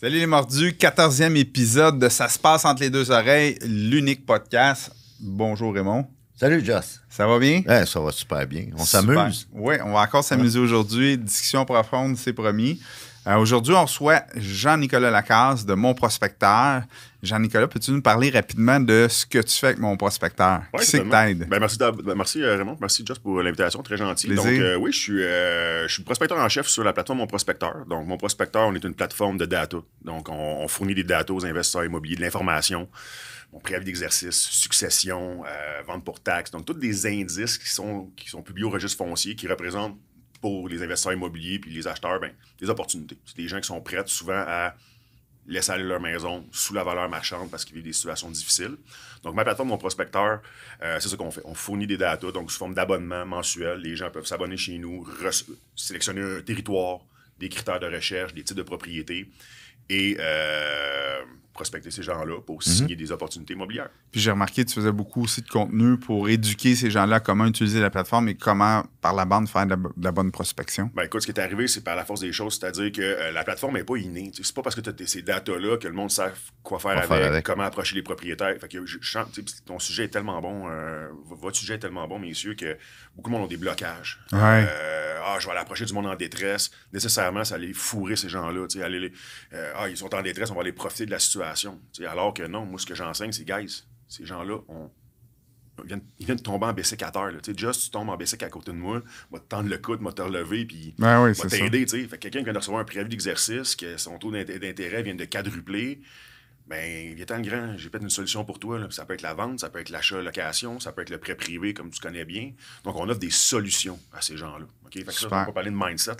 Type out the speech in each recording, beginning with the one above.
Salut les mordus, 14e épisode de Ça se passe entre les deux oreilles, l'unique podcast. Bonjour Raymond. Salut Joss. Ça va bien? ça va super bien. On s'amuse. Oui, on va encore s'amuser aujourd'hui. Discussion profonde, c'est promis. Euh, aujourd'hui, on reçoit Jean-Nicolas Lacasse de Mon Prospecteur. Jean-Nicolas, peux-tu nous parler rapidement de ce que tu fais avec Mon Prospecteur? qui Ben, merci, ben, merci euh, Raymond, merci Just pour l'invitation, très gentil. Donc euh, oui, je suis, prospecteur en chef sur la plateforme Mon Prospecteur. Donc Mon Prospecteur, on est une plateforme de data. Donc on, fournit des data aux investisseurs immobiliers, de l'information mon préavis d'exercice, succession, vente pour taxes. Donc, tous des indices qui sont, qui sont publiés au registre foncier qui représentent pour les investisseurs immobiliers puis les acheteurs, ben, des opportunités. C'est des gens qui sont prêts souvent à laisser aller leur maison sous la valeur marchande parce qu'ils vivent des situations difficiles. Donc, ma plateforme, mon prospecteur, euh, c'est ce qu'on fait. On fournit des datas, donc sous forme d'abonnement mensuel. Les gens peuvent s'abonner chez nous, sélectionner un territoire, des critères de recherche, des types de propriétés et euh, prospecter ces gens-là pour mhm. signer des opportunités immobilières. Puis j'ai remarqué que tu faisais beaucoup aussi de contenu pour éduquer ces gens-là à comment utiliser la plateforme et comment, par la bande, faire de la, bonne prospection. Ben écoute, ce qui est arrivé, c'est par la force des choses, c'est-à-dire que euh, la plateforme n'est pas innée. C'est pas parce que tu as ces datas-là que le monde sait quoi faire, avec, comment approcher les propriétaires. Fait que ton sujet est tellement bon, euh, votre sujet est tellement bon, messieurs, que beaucoup de monde ont des blocages. Ouais. ah, je vais aller approcher du monde en détresse. Nécessairement, ça allait fourrer ces gens-là. Aller les, ah, ils sont en détresse, on va aller profiter de la situation. alors que non, moi, ce que j'enseigne, c'est guys, ces gens-là, on, ils viennent, ils tomber en baissé à terre. Tu Just, tu tombes en baissé à côté de moi, va te tendre le coude, va te relever, puis ben va t'aider. Quelqu'un qui vient de recevoir un préavis d'exercice, que son taux d'intérêt vient de quadrupler, ben, Vietnam Grand, j'ai peut-être une solution pour toi. Ça peut être la vente, ça peut être l'achat-location, ça peut être le prêt privé, comme tu connais bien. Donc, on offre des solutions à ces gens-là. OK? Fait que on parler de mindset.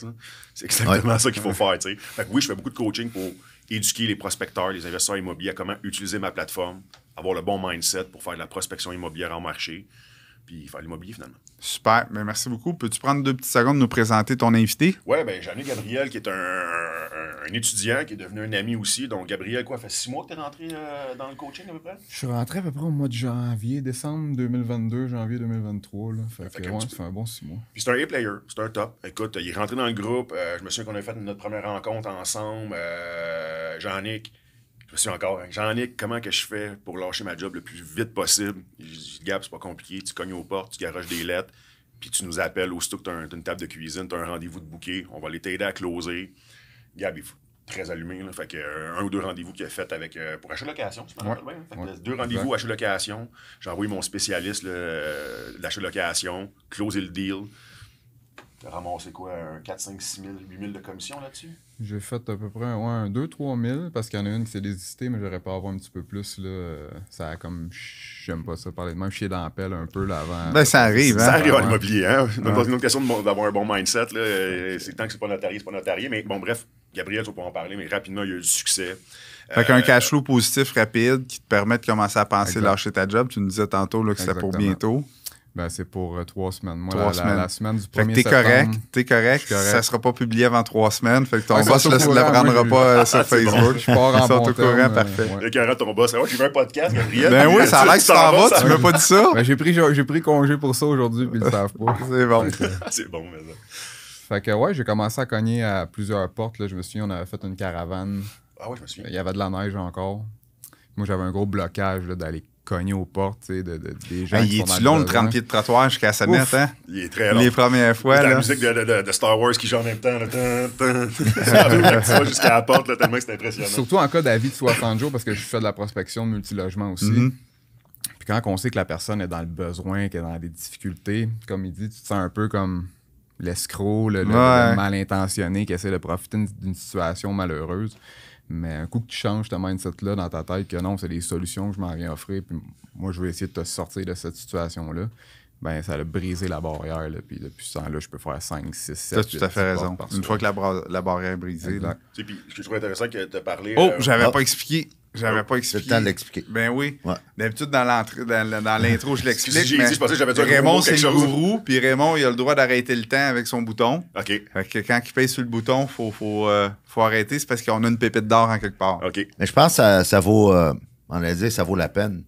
C'est exactement ça qu'il faut faire. Fait oui, je fais beaucoup de coaching pour éduquer les prospecteurs, les investisseurs immobiliers à comment utiliser ma plateforme, avoir le bon mindset pour faire de la prospection immobilière en marché, puis faire l'immobilier finalement. Super. Ben, merci beaucoup. Peux-tu prendre deux petites secondes nous présenter ton invité? Oui, bien, j'en ai Gabriel, qui est un, étudiant, qui est devenu un ami aussi. Donc, Gabriel, quoi, fait six mois que tu es rentré euh, dans le coaching à peu près? Je suis rentré à peu près au mois de janvier, décembre 2022, janvier 2023. Là. Fait, ça fait un bon six mois. Puis c'est un A-player, c'est un top. Écoute, il est rentré dans le groupe. Euh, je me souviens qu'on avait fait notre première rencontre ensemble, euh, Jean-Nic je me suis encore, Jean-Nic, comment que je fais pour lâcher ma job le plus vite possible? Je dis, c'est pas compliqué, tu cognes aux portes, tu garages des lettres, puis tu nous appelles aussitôt que tu as, une table de cuisine, tu as un rendez-vous de bouquet, on va les t'aider à closer. Gab, il est très allumé. fait que euh, un ou deux rendez-vous qu'il a fait avec, euh, pour acheter location, hein. deux rendez-vous acheter location. J'ai envoyé mon spécialiste l'achat euh, location, closer le deal. T'as ramassé quoi, un 4, 5, 6 000, 8 000 de commission là-dessus? J'ai fait à peu près ouais, un 2, 3 parce qu'il y en a une qui s'est désistée, mais j'aurais pas avoir un petit peu plus. Là. Ça a comme. J'aime pas ça parler de même. Chier dans la pelle un peu là avant. Ben, ça arrive. ça hein. arrive à ah l'immobilier. Hein? Ah ouais. C'est une autre question d'avoir un bon mindset. Là. Euh, c'est tant que c'est pas notarié, c'est pas notarié. Mais bon, bref, Gabriel, tu vas en parler, mais rapidement, il y a eu du succès. Fait qu'un euh, cash flow positif rapide qui te permet de commencer à penser lâcher ta job. Tu nous disais tantôt que c'était pour bientôt. Ben, c'est pour euh, trois semaines. Moi, trois la, semaines. La, semaine du 1er fait que t'es correct, t'es correct, correct, Ça sera pas publié avant trois semaines. Fait que ton boss ne la, prendra pas euh, sur ah, Facebook. Je pars en bon au courant, euh, parfait. Ouais. Le ton boss, ouais, j'ai un podcast, Gabriel. Ben oui, ça a l'air que tu t'en vas, tu m'as pas dit ça. Ben, j'ai pris, j'ai pris congé pour ça aujourd'hui, puis ils le savent pas. c'est bon. c'est bon, mais ça. Fait que ouais, j'ai commencé à cogner à plusieurs portes. Là. Je me suis on avait fait une caravane. Ah ouais, je me suis Il y avait de la neige encore. Moi, j'avais un gros blocage d'aller cogner aux portes des gens. il est tout long le 30 pieds de trottoir jusqu'à sa mettre, hein? Il est très long. Les premières fois. Là. La musique de, Star Wars qui joue en même temps. jusqu'à la porte, tellement que c'est impressionnant. Surtout en cas d'avis de 60 jours, parce que je fais de la prospection de multilogement aussi. Mm-hmm. Puis quand on sait que la personne est dans le besoin, qu'elle est dans des difficultés, comme il dit, tu te sens un peu comme l'escroc, le, mal intentionné qui essaie de profiter d'une situation malheureuse. Mais un coup que tu changes ta mindset-là dans ta tête, que non, c'est des solutions que je m'en viens offrir, puis moi, je vais essayer de te sortir de cette situation-là, ben ça a brisé la barrière. Là, puis depuis ce temps-là, je peux faire 5, 6, 7. Tu as fait raison. Une fois que la, barrière est brisée. Là. Tu sais, puis, ce que je trouve intéressant que de parler... Oh, euh, j'avais ah. pas expliqué. J'avais pas expliqué. le temps de l'expliquer. Ben oui. D'habitude, dans l'intro, je l'explique. j'ai dit, je que j'avais Raymond, c'est le gourou, puis Raymond, il a le droit d'arrêter le temps avec son bouton. OK. Fait que quand il paye sur le bouton, il faut, faut, euh, faut, arrêter. C'est parce qu'on a une pépite d'or en quelque part. OK. Mais je pense que ça, ça vaut, euh, on l'a dit, ça vaut la peine.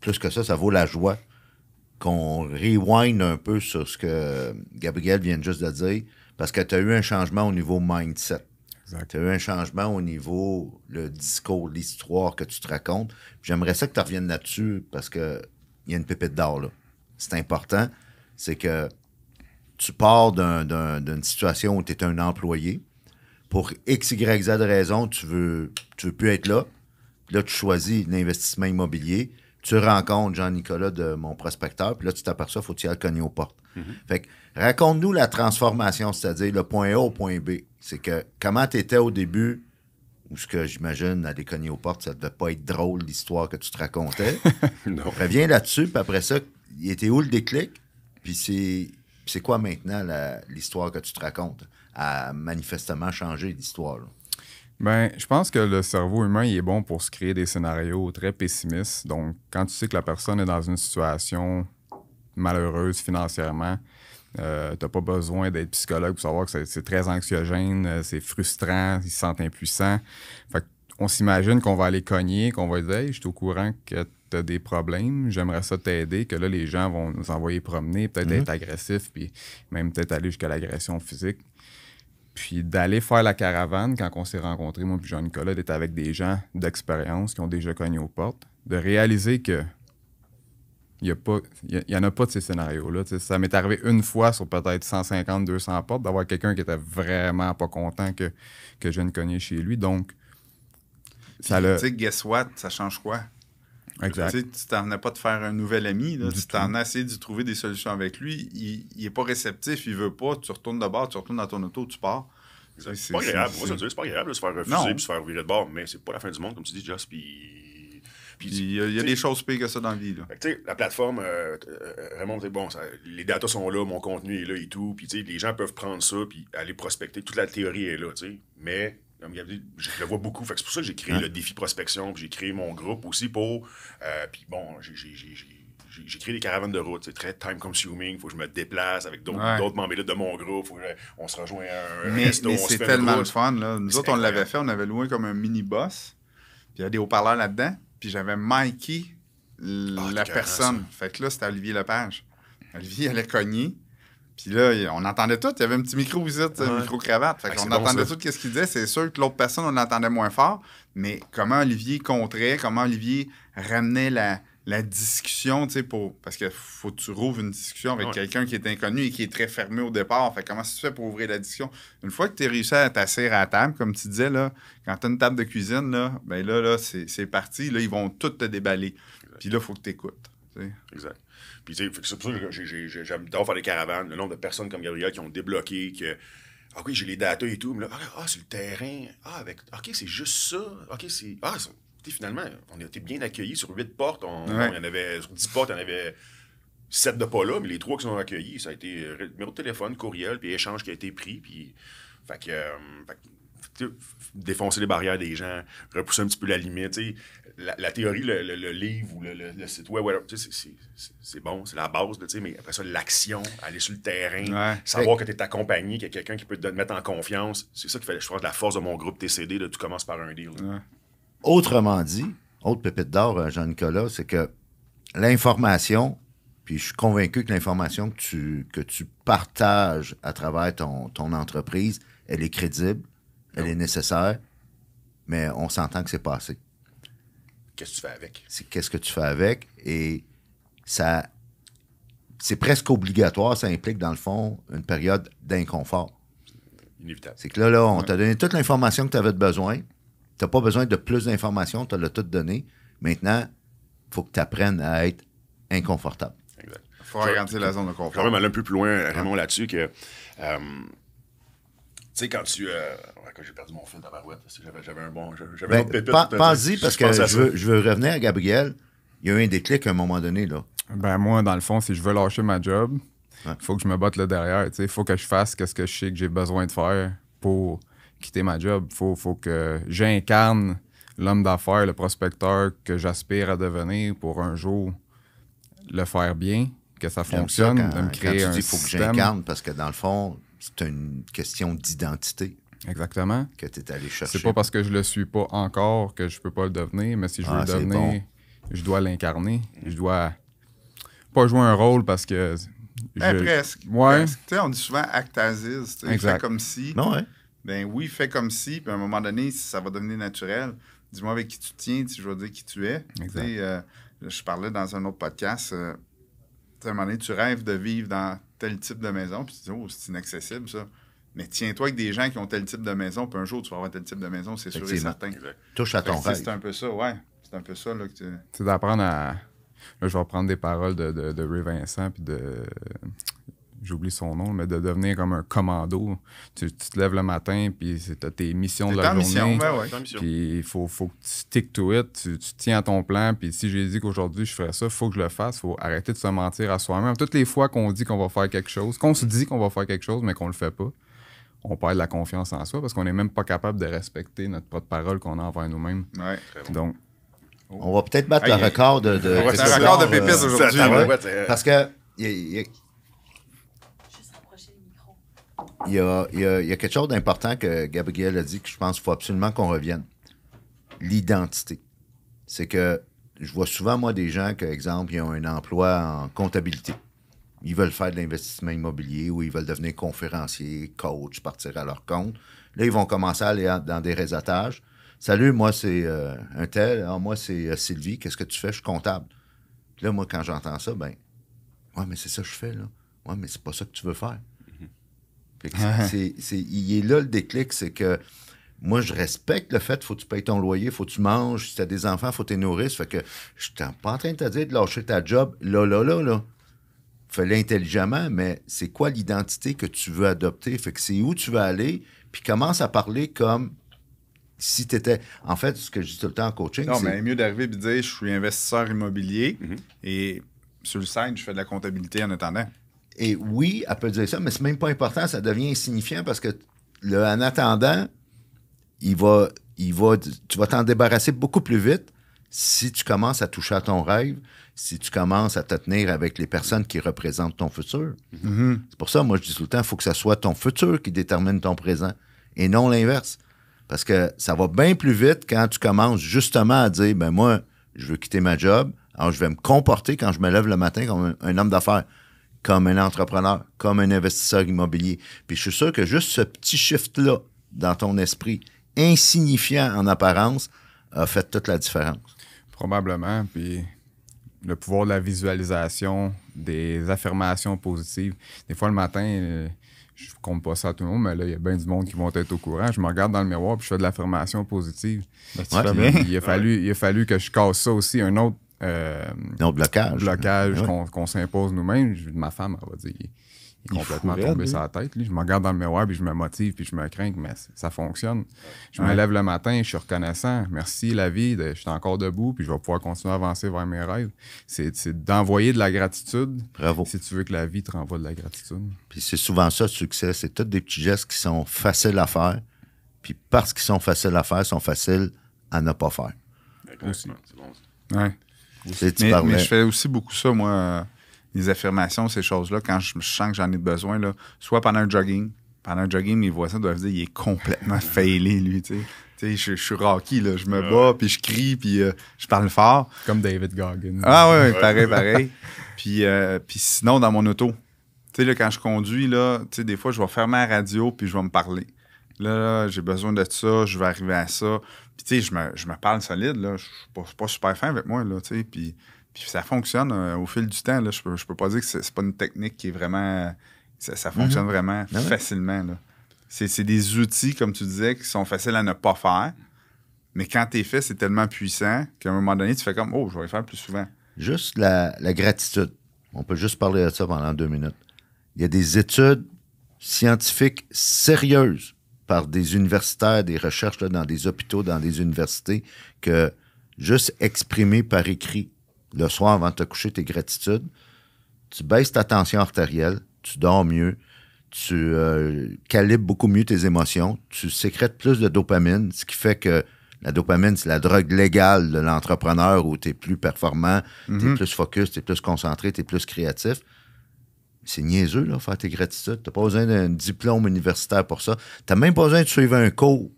Plus que ça, ça vaut la joie qu'on rewind un peu sur ce que Gabriel vient juste de dire, parce que tu as eu un changement au niveau mindset. Tu as eu un changement au niveau, le discours, l'histoire que tu te racontes. J'aimerais ça que tu reviennes là-dessus parce qu'il y a une pépite d'or là. C'est important. C'est que tu pars d'une situation où tu es un employé. Pour X, Y, Z raison, tu veux, veux plus être là. Là, tu choisis l'investissement immobilier tu rencontres Jean-Nicolas de mon prospecteur, puis là, tu t'aperçois, faut que tu ailles cogner aux portes. Mm-hmm. Fait que raconte-nous la transformation, c'est-à-dire le point A au point B. C'est que comment tu étais au début, ou ce que j'imagine, aller cogner aux portes, ça devait pas être drôle l'histoire que tu te racontais. Reviens là-dessus, puis après ça, il était où le déclic? Puis c'est. c'est quoi maintenant l'histoire que tu te racontes? A manifestement changé l'histoire. Ben, je pense que le cerveau humain il est bon pour se créer des scénarios très pessimistes. Donc, quand tu sais que la personne est dans une situation malheureuse financièrement, euh, t'as pas besoin d'être psychologue pour savoir que c'est très anxiogène, euh, c'est frustrant, ils se sentent impuissants. Fait on s'imagine qu'on va aller cogner, qu'on va dire Hey, je suis au courant que tu as des problèmes, j'aimerais ça t'aider, que là, les gens vont nous envoyer promener, peut-être mm-hmm. être agressifs, puis même peut-être aller jusqu'à l'agression physique. Puis d'aller faire la caravane, quand on s'est rencontrés, moi puis Jean-Nicolas, d'être avec des gens d'expérience qui ont déjà cogné aux portes, de réaliser que il n'y en a pas de ces scénarios-là. Ça m'est arrivé une fois sur peut-être 150, 200 portes d'avoir quelqu'un qui était vraiment pas content que, je ne connais chez lui. Donc, ça Tu sais, guess what, ça change quoi? Tu sais, t'en as pas de faire un nouvel ami. Là. Tu t'en as essayé de trouver des solutions avec lui. Il, il est pas réceptif, il veut pas. Tu retournes de bord, tu retournes dans ton auto, tu pars. C'est pas agréable. Moi, je c'est pas agréable de se faire refuser puis se faire virer de bord. Mais c'est pas la fin du monde, comme tu dis, Just. Puis. Il y a, des choses pires que ça dans la vie. Là. sais, la plateforme, vraiment euh, euh, c'est bon, les datas sont là, mon contenu est là et tout. Puis les gens peuvent prendre ça puis aller prospecter. Toute la théorie est là. sais, Mais je le vois beaucoup. c'est pour ça que j'ai créé le défi prospection, puis j'ai créé mon groupe aussi pour. Euh, puis bon, j'ai, créé des caravanes de route. C'est très time consuming. il Faut que je me déplace avec d'autres, membres de mon groupe. Faut que on se rejoint à un mais, resto. c'est tellement le fun. Nous autres, on l'avait fait. On avait loué comme un mini-boss. Puis il y avait des haut-parleurs là-dedans. Puis j'avais Mikey, ah, la personne. Fait que là, c'était Olivier Lepage. Olivier allait cogner. Puis là, on entendait tout. Il y avait un petit micro visite micro-cravate. On entendait tout ce qu'il disait. C'est sûr que l'autre personne, on l'entendait moins fort. Mais comment Olivier contrait, comment Olivier ramenait la, discussion, tu sais, parce que faut que tu rouvres une discussion avec quelqu'un qui est inconnu et qui est très fermé au départ. Fait comment se fait pour ouvrir la discussion? Une fois que tu es réussi à t'asseoir à la table, comme tu disais, là, quand tu as une table de cuisine, là, ben là, c'est parti. Là, ils vont tout te déballer. Puis là, il faut que tu écoutes. Exact. Puis, tu sais, c'est pour ça que j'aime d'abord faire des caravanes, le nombre de personnes comme Gabriel qui ont débloqué, que. Ah oui, j'ai les datas et tout. Mais là, ah, ah c'est le terrain. Ah, avec. OK, c'est juste ça. OK, c'est. Ah, finalement, on a été bien accueillis sur huit portes. On, en avait, sur dix portes, il y en avait sept de pas là, mais les trois qui sont accueillis, ça a été euh, numéro de téléphone, courriel, puis échange qui a été pris. Puis, euh, défoncer les barrières des gens, repousser un petit peu la limite. La, théorie, le, livre ou le, site web, c'est bon, c'est la base, mais après ça, l'action, aller sur le terrain, savoir que tu es accompagné, qu'il y a quelqu'un qui peut te mettre en confiance, c'est ça qui fait, je crois, la force de mon groupe TCD, de tu commence par un deal. Autrement dit, autre pépite d'or, euh, Jean-Nicolas, c'est que l'information, puis je suis convaincu que l'information que tu, que tu partages à travers ton, ton entreprise, elle est crédible, elle est nécessaire, mais on s'entend que c'est passé. Qu'est-ce que tu fais avec? C'est qu'est-ce que tu fais avec. Et ça. C'est presque obligatoire, ça implique, dans le fond, une période d'inconfort. Inévitable. C'est que là, là, on t'a donné toute l'information que tu avais besoin. Tu pas besoin de plus d'informations, tu l'as tout donné. Maintenant, il faut que tu apprennes à être inconfortable. Exact. Il faut regarder la zone de confort. Quand même aller un peu plus loin, Raymond, là-dessus, que. Euh, tu sais, quand tu. Euh, quand j'ai perdu mon fil j'avais un bon. J'avais ben, y parce que je, veux, revenir à Gabriel. Il y a eu un déclic à un moment donné. là. Ben, moi, dans le fond, si je veux lâcher ma job, il faut que je me batte là derrière. Il faut que je fasse ce que je sais que j'ai besoin de faire pour quitter ma job. Il faut, que j'incarne l'homme d'affaires, le prospecteur que j'aspire à devenir pour un jour le faire bien, que ça fonctionne, me créer tu faut que j'incarne parce que dans le fond, c'est une question d'identité. Exactement. Que tu es allé chercher. C'est pas parce que je le suis pas encore que je peux pas le devenir, mais si je ah, veux le devenir, je dois l'incarner. Je dois pas jouer un rôle parce que. Ben, presque. on dit souvent as is ». Fait comme si. Ben oui, fais comme si, puis à un moment donné, ça va devenir naturel. Dis-moi avec qui tu tiens, si je veux dire qui tu es. Euh, je parlais dans un autre podcast. Euh, à un moment donné, tu rêves de vivre dans tel type de maison, puis tu dis, oh, c'est inaccessible, ça. Mais tiens-toi avec des gens qui ont tel type de maison, puis un jour, tu vas avoir tel type de maison, c'est sûr et certain. Touche à ton rêve. C'est un peu ça, ouais. C'est un peu ça. tu... C'est d'apprendre à. Là, je vais reprendre des paroles de, de, de Ray Vincent, puis de. J'oublie son nom, mais de devenir comme un commando. Tu, te lèves le matin, puis tu as tes missions de la journée. Mission, Puis il faut, faut que tu stick to it, tu, tiens à ton plan. Puis si j'ai dit qu'aujourd'hui je ferais ça, faut que je le fasse. faut arrêter de se mentir à soi-même. Toutes les fois qu'on dit qu'on va faire quelque chose, qu'on se dit qu'on va faire quelque chose, mais qu'on le fait pas, on perd la confiance en soi parce qu'on n'est même pas capable de respecter notre de parole qu'on a envers nous-mêmes. Donc, on va peut-être battre le record de. on le record de euh, pépites aujourd'hui. Euh, parce que. Il y, a, quelque chose d'important que Gabriel a dit que je pense qu'il faut absolument qu'on revienne. L'identité. C'est que je vois souvent, moi, des gens, par exemple, ils ont un emploi en comptabilité ils veulent faire de l'investissement immobilier ou ils veulent devenir conférencier coach, partir à leur compte. Là, ils vont commencer à aller dans des réseautages. Salut, moi, c'est euh, un tel. Ah, moi, c'est euh, Sylvie. Qu'est-ce que tu fais? Je suis comptable. Puis là, moi, quand j'entends ça, ben, ouais, mais c'est ça que je fais, là. Ouais, mais c'est pas ça que tu veux faire. Mm-hmm. c'est, il est là le déclic, c'est que moi, je respecte le fait faut que tu payes ton loyer, faut que tu manges. Si tu as des enfants, faut que tu nourrisses. Fait que je suis pas en train de te dire de lâcher ta job là, là, là, là fais-le intelligemment, mais c'est quoi l'identité que tu veux adopter? Fait que c'est où tu veux aller, puis commence à parler comme si tu étais. En fait, ce que je dis tout le temps en coaching. Non, mais mieux d'arriver et de dire je suis investisseur immobilier mhm. et sur le site, je fais de la comptabilité en attendant. Et oui, elle peut dire ça, mais c'est même pas important, ça devient insignifiant parce que le en attendant, il va, il va, tu vas t'en débarrasser beaucoup plus vite si tu commences à toucher à ton rêve, si tu commences à te tenir avec les personnes qui représentent ton futur. Mm-hmm. Mm-hmm. C'est pour ça, moi, je dis tout le temps, il faut que ce soit ton futur qui détermine ton présent et non l'inverse. Parce que ça va bien plus vite quand tu commences justement à dire, ben moi, je veux quitter ma job, alors je vais me comporter quand je me lève le matin comme un, un homme d'affaires, comme un entrepreneur, comme un investisseur immobilier. Puis je suis sûr que juste ce petit shift-là dans ton esprit, insignifiant en apparence, a fait toute la différence. Probablement. Puis le pouvoir de la visualisation, des affirmations positives. Des fois, le matin, je euh, je compte pas ça à tout le monde, mais là, il y a bien du monde qui vont être au courant. Je me regarde dans le miroir puis je fais de l'affirmation positive. Ben, il, a fallu, il fallu que je casse ça aussi. Un autre, euh, blocage. blocage qu'on s'impose nous-mêmes. Ma femme, on va dire complètement tombé tombé sa tête. Je me regarde dans le miroir, puis je me motive, puis je me crains, mais ça fonctionne. Je me lève le matin, je suis reconnaissant. Merci la vie, je suis encore debout, puis je vais pouvoir continuer à avancer vers mes rêves. C'est d'envoyer de la gratitude. Bravo. Si tu veux que la vie te renvoie de la gratitude. Puis c'est souvent ça, le succès. C'est tous des petits gestes qui sont faciles à faire. Puis parce qu'ils sont faciles à faire, sont faciles à ne pas faire. C'est bon. Ouais. mais, je fais aussi beaucoup ça, moi les affirmations, ces choses-là, quand je, me sens que j'en ai besoin, là, soit pendant un jogging, pendant un jogging, mes voisins doivent dire il est complètement failé, lui, tu sais. Je, je, suis rocky, là. Je me ah bats, puis je crie, puis euh, je parle fort. Comme David Goggin. Ah oui, pareil, pareil. puis, euh, puis sinon, dans mon auto, tu sais, là, quand je conduis, là, tu sais, des fois, je vais fermer la radio, puis je vais me parler. Là, j'ai besoin de ça, je vais arriver à ça. Puis, je me, parle solide, là. Je suis pas, super fin avec moi, là, tu Puis, puis ça fonctionne euh, au fil du temps. Là. Je, peux, peux pas dire que c'est, pas une technique qui est vraiment. Ça, fonctionne mhm. vraiment ben facilement facilement. C'est, des outils, comme tu disais, qui sont faciles à ne pas faire. Mais quand tu t'es fait, c'est tellement puissant qu'à un moment donné, tu fais comme Oh, je vais le faire plus souvent. Juste la, gratitude. On peut juste parler de ça pendant deux minutes. Il y a des études scientifiques sérieuses par des universitaires, des recherches dans des hôpitaux, dans des universités, que juste exprimer par écrit le soir avant de te coucher, tes gratitudes, tu baisses ta tension artérielle, tu dors mieux, tu euh, calibres beaucoup mieux tes émotions, tu sécrètes plus de dopamine, ce qui fait que la dopamine, c'est la drogue légale de l'entrepreneur où tu es plus performant, t'es tu mhm. es plus focus, tu es plus concentré, tu es plus créatif. C'est niaiseux, là, faire tes gratitudes. Tu pas besoin d'un diplôme universitaire pour ça. Tu même pas besoin de suivre un cours.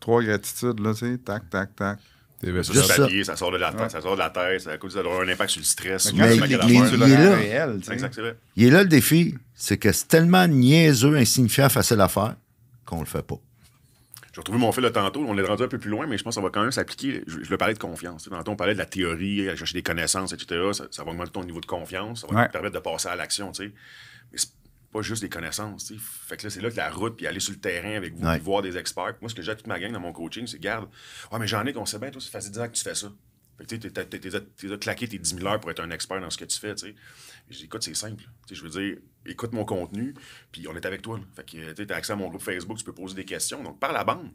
Trois gratitudes, là, tu tac, tac, tac. Eh ben, juste ça. ça sort de la tête, ça sort de la terre ça, ça aura un impact sur le stress. Mais il, est là. il est là le défi, c'est que c'est tellement niaiseux, insignifiant, facile à faire qu'on le fait pas. J'ai retrouvé mon fil tantôt, on l'a rendu un peu plus loin, mais je pense que ça va quand même s'appliquer. Je, le parlais de confiance. Tantôt, on parlait de la théorie, chercher des connaissances, etc. Ça, va augmenter ton niveau de confiance, ça va te permettre de passer à l'action. Mais pas juste des connaissances. T'sais. Fait que là, c'est là que la route, puis aller sur le terrain avec vous, voir des experts. Moi, ce que j'ai à toute ma gang dans mon coaching, c'est garde. Ouais, mais j'en ai qu'on sait bien, toi, ça fait 10 ans que tu fais ça. Fait que tu t'es claqué tes 10 000 heures pour être un expert dans ce que tu fais. tu Je écoute, c'est simple. je veux dire, écoute mon contenu, puis on est avec toi. Fait que tu as accès à mon groupe Facebook, tu peux poser des questions. Donc, par la bande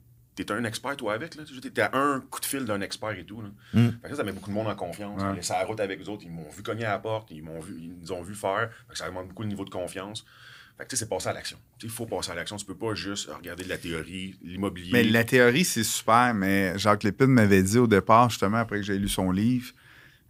t'es un expert, toi, avec. Là. T'es à un coup de fil d'un expert et tout. Mm. ça, met beaucoup de monde en confiance. Ça route avec les autres. Ils m'ont vu cogner à la porte. Ils, m'ont vu, ils nous ont vu faire. ça augmente beaucoup le niveau de confiance. Fait que, c'est passer à l'action. Il faut passer à l'action. Tu peux pas juste regarder de la théorie, l'immobilier. Mais la théorie, c'est super. Mais Jacques Lépine m'avait dit au départ, justement, après que j'ai lu son livre,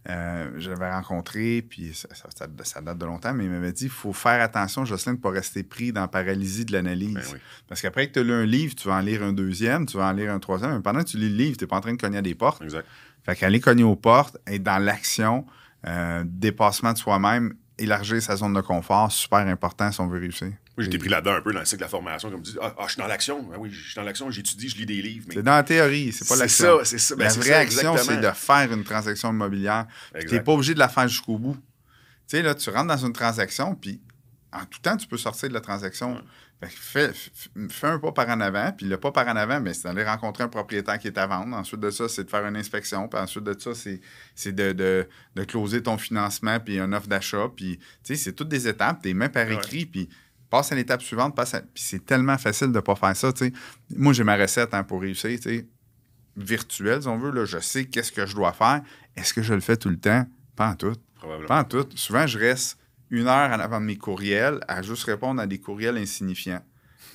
euh, je l'avais rencontré, puis ça, date de longtemps, mais il m'avait dit il faut faire attention, Jocelyne, de ne pas rester pris dans la paralysie de l'analyse. Ben Parce qu'après que tu as lu un livre, tu vas en lire un deuxième, tu vas en lire un troisième, mais pendant que tu lis le livre, tu n'es pas en train de cogner à des portes. Exact. Fait qu'aller cogner aux portes, être dans l'action, euh, dépassement de soi-même, élargir sa zone de confort, super important si on veut réussir. Moi, j'étais pris là-dedans un peu dans le cycle de la formation, comme tu dis, ah, ah je suis dans l'action. Ben oui, je suis dans l'action, j'étudie, je lis des livres. C'est dans la théorie, c'est pas l'action. C'est ça, c'est ça. Ben, la vraie action, c'est de faire une transaction immobilière. Tu n'es pas obligé de la faire jusqu'au bout. Tu sais, là, tu rentres dans une transaction, puis en tout temps, tu peux sortir de la transaction. Fais, un pas par en avant, puis le pas par en avant, ben, c'est d'aller rencontrer un propriétaire qui est à vendre. Ensuite de ça, c'est de faire une inspection. Puis ensuite de ça, c'est de, de, closer ton financement, puis une offre d'achat. Puis, tu sais, c'est toutes des étapes. Tu es même par écrit, puis passe à l'étape suivante, passe à... Puis c'est tellement facile de ne pas faire ça, t'sais. Moi, j'ai ma recette hein, pour réussir, tu virtuelle, si on veut. Là, je sais qu'est-ce que je dois faire. Est-ce que je le fais tout le temps? Pas en tout. Probablement. Pas en tout. Souvent, je reste une heure à avant de mes courriels à juste répondre à des courriels insignifiants.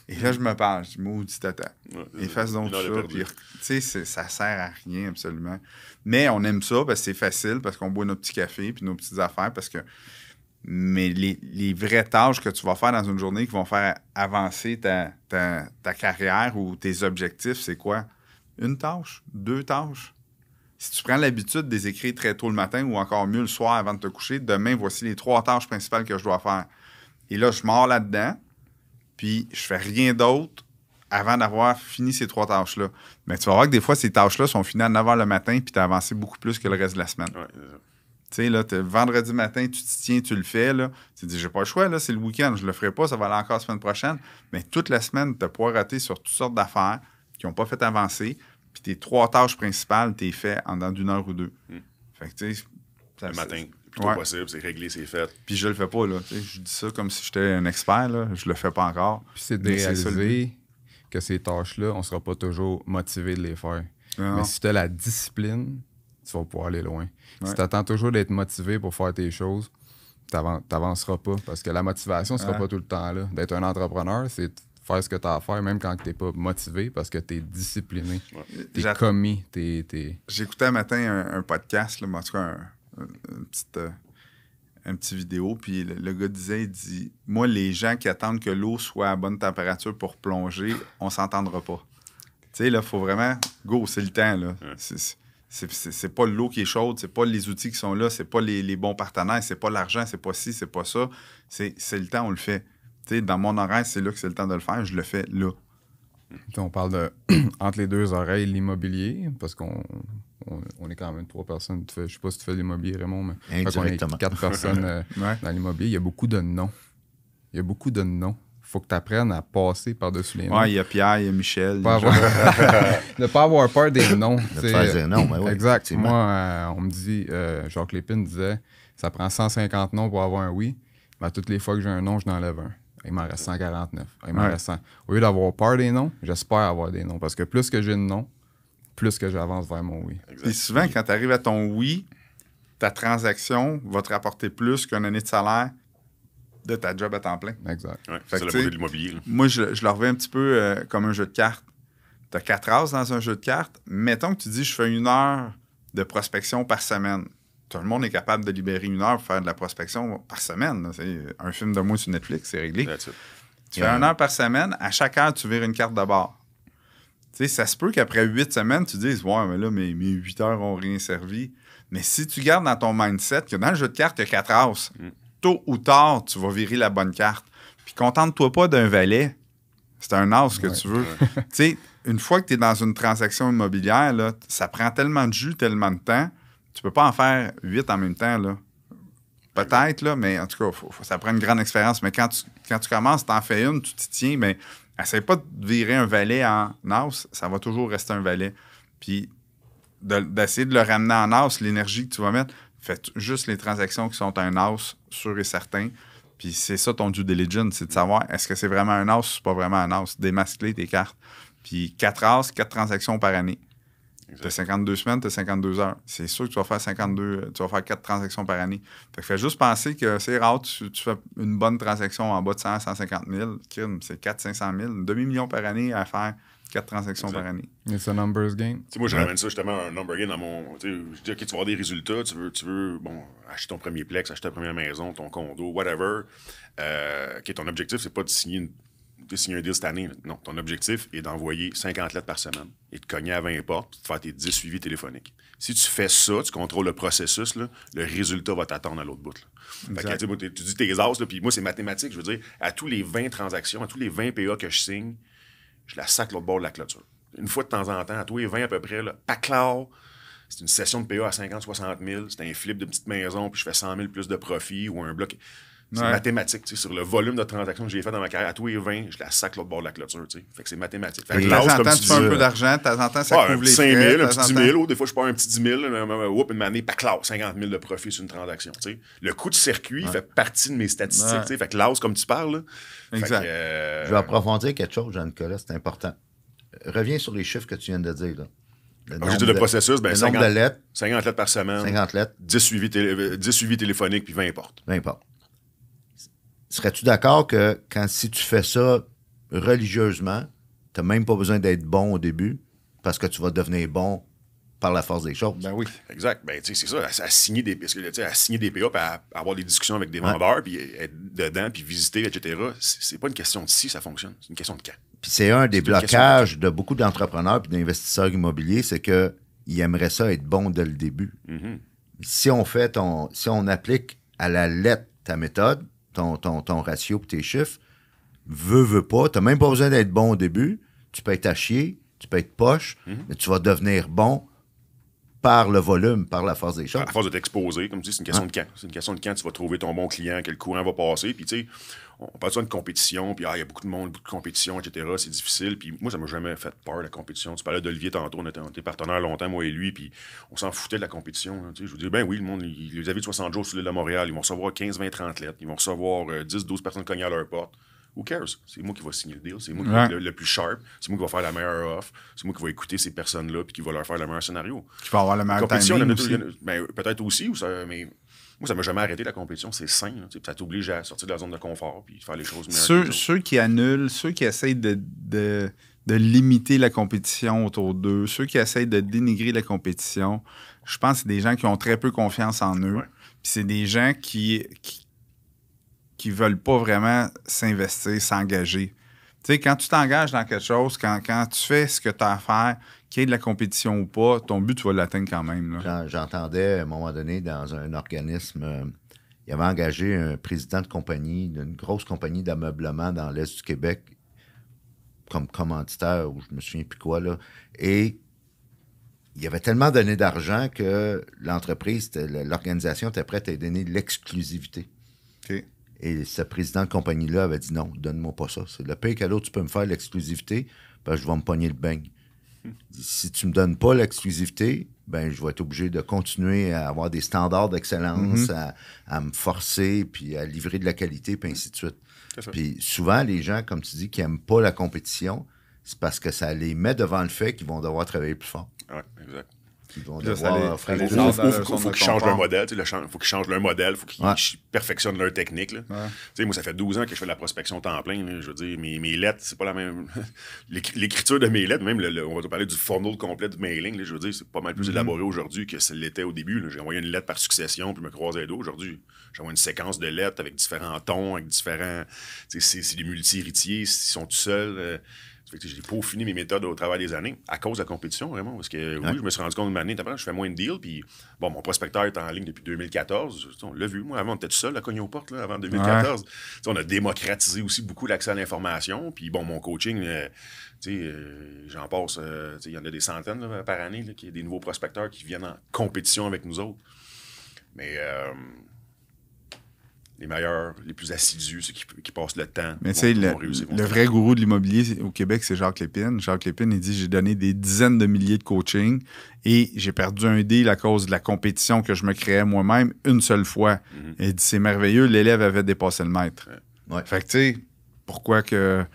Et là, je me parle, je dis, maudit tata. Et fais donc ça. tu sais, ça sert à rien, absolument. Mais on aime ça parce que c'est facile, parce qu'on boit nos petits cafés puis nos petites affaires, parce que mais les, vraies tâches que tu vas faire dans une journée qui vont faire avancer ta, carrière ou tes objectifs, c'est quoi? Une tâche, deux tâches. Si tu prends l'habitude de les écrire très tôt le matin ou encore mieux le soir avant de te coucher, demain, voici les trois tâches principales que je dois faire. Et là, je mords là-dedans, puis je fais rien d'autre avant d'avoir fini ces trois tâches-là. Mais tu vas voir que des fois, ces tâches-là sont finies à 9 h le matin, puis tu as avancé beaucoup plus que le reste de la semaine. Tu sais, là, vendredi matin, tu te tiens, tu le fais, là. Tu te dis, j'ai pas le choix, là, c'est le week-end, je le ferai pas, ça va aller encore la semaine prochaine. Mais toute la semaine, tu pas raté sur toutes sortes d'affaires qui n'ont pas fait avancer. Puis tes trois tâches principales, tu es fait en dans d'une heure ou deux. Hmm. Fait que, tu sais. Le matin, plutôt possible, c'est réglé, c'est fait. Puis je le fais pas, là. Je dis ça comme si j'étais un expert, là. Je le fais pas encore. Puis c'est de que ces tâches-là, on sera pas toujours motivé de les faire. Mais si tu as la discipline, tu vas pouvoir aller loin. Si tu attends toujours d'être motivé pour faire tes choses, tu n'avanceras pas parce que la motivation ne sera pas tout le temps là. D'être un entrepreneur, c'est faire ce que tu as à faire, même quand tu n'es pas motivé, parce que tu es discipliné, tu es commis. J'écoutais un matin un, podcast, en tout cas, un, petite. Euh, petit vidéo, puis le, gars disait, il dit, moi, les gens qui attendent que l'eau soit à bonne température pour plonger, on s'entendra pas. Tu sais, là, faut vraiment, go, c'est le temps, là. C'est pas l'eau qui est chaude, c'est pas les outils qui sont là, c'est pas les, bons partenaires, c'est pas l'argent, c'est pas ci, c'est pas ça. C'est le temps, on le fait. dans mon oreille, c'est là que c'est le temps de le faire, je le fais là. On parle de entre les deux oreilles, l'immobilier, parce qu'on on, est quand même trois personnes. Je sais pas si tu fais l'immobilier, Raymond, mais on est quatre personnes euh, dans l'immobilier. Il y a beaucoup de noms. Il y a beaucoup de noms faut que tu apprennes à passer par-dessus les noms. Ouais, il y a Pierre, il y a Michel. ne pas avoir peur des noms. De faire non, ben oui. Exact. Moi, euh, on me dit, euh, Jacques Lépine disait, ça prend 150 noms pour avoir un oui. Ben, toutes les fois que j'ai un nom, je n'enlève un. Il m'en reste 149. Il m'en reste 100. Au lieu d'avoir peur des noms, j'espère avoir des noms. Parce que plus que j'ai de noms, plus que j'avance vers mon oui. Et souvent, quand tu arrives à ton oui, ta transaction va te rapporter plus qu'une année de salaire de ta job à temps plein. Exact. c'est le de l'immobilier. Moi, je, je le reviens un petit peu euh, comme un jeu de cartes. Tu as quatre as dans un jeu de cartes. Mettons que tu dis, je fais une heure de prospection par semaine. Tout le monde est capable de libérer une heure pour faire de la prospection par semaine. C'est un film de moi sur Netflix, c'est réglé. Tu fais une heure par semaine. À chaque heure, tu vires une carte de bord. ça se peut qu'après huit semaines, tu dises Ouais, mais là, mes, huit heures ont rien servi. Mais si tu gardes dans ton mindset que dans le jeu de cartes, il y a quatre as, tôt ou tard, tu vas virer la bonne carte. Puis contente-toi pas d'un valet. C'est un as que tu veux. tu sais, une fois que tu es dans une transaction immobilière, ça prend tellement de jus, tellement de temps, tu peux pas en faire huit en même temps. Là. Peut-être, là, mais en tout cas, ça prend une grande expérience. Mais quand tu, quand tu commences, tu en fais une, tu t'y tiens, mais essaie pas de virer un valet en as, ça va toujours rester un valet. Puis d'essayer de, de, le ramener en as, l'énergie que tu vas mettre. Fais juste les transactions qui sont un house, sûr et certain. Puis c'est ça ton due diligence, c'est de savoir est-ce que c'est vraiment un house ou pas vraiment un house. Démasquer tes cartes. Puis 4 as, 4 transactions par année. T'as 52 semaines, t'as 52 heures. C'est sûr que tu vas faire 52, tu vas faire 4 transactions par année. Fait fais juste penser que c'est rare, tu, fais une bonne transaction en bas de 100 150 000. C'est 4 500 000, demi-million par année à faire 4 transactions par année. C'est un numbers game. moi, je ramène ça justement à un number game dans mon. Je dis, OK, tu vas avoir des résultats, tu veux, tu veux bon, acheter ton premier plex, acheter ta première maison, ton condo, whatever. Euh, ton objectif, c'est pas de signer, de signer un deal cette année. Non, ton objectif est d'envoyer 50 lettres par semaine et de cogner à 20 portes, de faire tes 10 suivis téléphoniques. Si tu fais ça, tu contrôles le processus, le résultat va t'attendre à l'autre bout. tu dis tes as, puis moi, c'est mathématique. Je veux dire, à tous les 20 transactions, à tous les 20 PA que je signe, je la sac l'autre bord de la clôture. Une fois de temps en temps, à tous les 20 à peu près, pas clair, c'est une session de PA à 50-60 000, c'est un flip de petite maison, puis je fais 100 000 plus de profit ou un bloc. C'est mathématique, tu sais, sur le volume de transactions que j'ai fait dans ma carrière. À tous les 20, je la sac l'autre bord de la clôture, tu sais. Fait que c'est mathématique. Fait que là, comme tu, tu fais un peu d'argent, de temps en temps, ça couvre les 5 000, un petit 10 000. des fois, je pars un petit 10 000, une année, pas classe, 50 000 de profit sur une transaction, tu sais. Le coût de circuit fait partie de mes statistiques, tu sais. Fait que là, comme tu parles, exact. Euh, je vais approfondir quelque chose, Jean-Nicolas, c'est important. Reviens sur les chiffres que tu viens de dire, là. Le ah, nombre de, processus, ben, 50, lettres, 50 lettres par semaine. 50 lettres. 10 suivis, 10 euh, suivis téléphoniques, puis 20 portes. 20 portes. Serais-tu d'accord que quand si tu fais ça religieusement, tu n'as même pas besoin d'être bon au début parce que tu vas devenir bon par la force des choses. Ben oui. Exact. Ben, tu sais, c'est ça, à, signer des, PA, avoir des discussions avec des vendeurs, puis être dedans, puis visiter, etc. C'est pas une question de si ça fonctionne, c'est une question de quand. Puis c'est un des blocages de, beaucoup d'entrepreneurs et d'investisseurs immobiliers, c'est qu'ils aimeraient ça être bon dès le début. Mm-hmm. Si on fait si on applique à la lettre ta méthode, ton, ratio et tes chiffres, veux, veux pas, Tu n'as même pas besoin d'être bon au début, tu peux être à chier, tu peux être poche, mm-hmm. mais tu vas devenir bon par le volume, par la force des choses. À force de t'exposer, comme tu dis, c'est une question de quand. C'est une question de quand Tu vas trouver ton bon client, quel courant va passer. Puis, tu sais, on parle de compétition, puis ah, il y a beaucoup de monde, beaucoup de compétition, etc. C'est difficile. Puis, moi, ça m'a jamais fait peur, la compétition. Tu parlais d'Olivier tantôt, on était, partenaires longtemps, moi et lui, puis on s'en foutait de la compétition. je vous ben oui, le monde, les avis de 60 jours sur l'île de Montréal, ils vont recevoir 15, 20, 30 lettres. Ils vont recevoir 10, euh, 12 personnes cogner à leur porte who cares? C'est moi qui vais signer le deal, c'est moi qui vais être le, plus sharp, c'est moi qui vais faire la meilleure offre, c'est moi qui vais écouter ces personnes-là puis qui va leur faire le meilleur scénario. Tu va avoir la meilleure ben, peut-être aussi, ou ça, mais moi, ça m'a jamais arrêté la compétition, c'est sain. ça t'oblige à sortir de la zone de confort puis faire les choses meilleures. Ceux, qui annulent, ceux qui essayent de, limiter la compétition autour d'eux, ceux qui essayent de dénigrer la compétition, je pense que c'est des gens qui ont très peu confiance en eux. c'est des gens qui qui veulent pas vraiment s'investir, s'engager. Tu sais, quand tu t'engages dans quelque chose, quand, tu fais ce que tu as à faire, qu'il y ait de la compétition ou pas, ton but, tu vas l'atteindre quand même. J'entendais à un moment donné dans un organisme, euh, il avait engagé un président de compagnie, d'une grosse compagnie d'ameublement dans l'Est du Québec, comme commanditaire, ou je me souviens plus quoi, là. Et il avait tellement donné d'argent que l'entreprise, l'organisation était prête à donner de l'exclusivité. Et ce président de compagnie-là avait dit non, donne-moi pas ça. C'est le pays cadeau, tu peux me faire l'exclusivité, je vais me pogner le beigne. si tu ne me donnes pas l'exclusivité, ben je vais être obligé de continuer à avoir des standards d'excellence, mhm. à, à, me forcer, puis à livrer de la qualité, puis ainsi de suite. Puis souvent, les gens, comme tu dis, qui n'aiment pas la compétition, c'est parce que ça les met devant le fait qu'ils vont devoir travailler plus fort. Oui, exact. Il faut, qu'ils changent leur modèle. Il faut qu'ils changent leur modèle, il faut qu'ils perfectionnent leur technique. Là. Moi, ça fait 12 ans que je fais de la prospection temps plein. je veux dire, mes, lettres, c'est pas la même. L'écriture de mes lettres, même, on va parler du funnel complet de mailing. je veux dire, c'est pas mal plus mm-hmm. élaboré aujourd'hui que ça l'était au début. J'ai envoyé une lettre par succession, puis me croisais les dos. Aujourd'hui, j'envoie une séquence de lettres avec différents tons, avec différents. C'est des multi-héritiers, ils sont tout seuls. Euh, j'ai peaufiné mes méthodes au travail des années à cause de la compétition, vraiment. Parce que oui, je me suis rendu compte une année, je fais moins de deals. Puis bon, mon prospecteur est en ligne depuis 2014. On l'a vu, moi, avant, on était seul à cogner aux portes, avant 2014. On a démocratisé aussi beaucoup l'accès à l'information. Puis bon, mon coaching, euh, euh, j'en passe, euh, il y en a des centaines par année, là, qui, des nouveaux prospecteurs qui viennent en compétition avec nous autres. Mais les meilleurs, les plus assidus, ceux qui, passent le temps. Mais tu sais, le, vrai gourou de l'immobilier au Québec, c'est Jacques Lépine. Jacques Lépine, il dit J'ai donné des dizaines de milliers de coaching et j'ai perdu un deal à cause de la compétition que je me créais moi-même une seule fois. Mhm. Il dit C'est merveilleux, l'élève avait dépassé le maître. Ouais. Fait que tu sais, pourquoi que.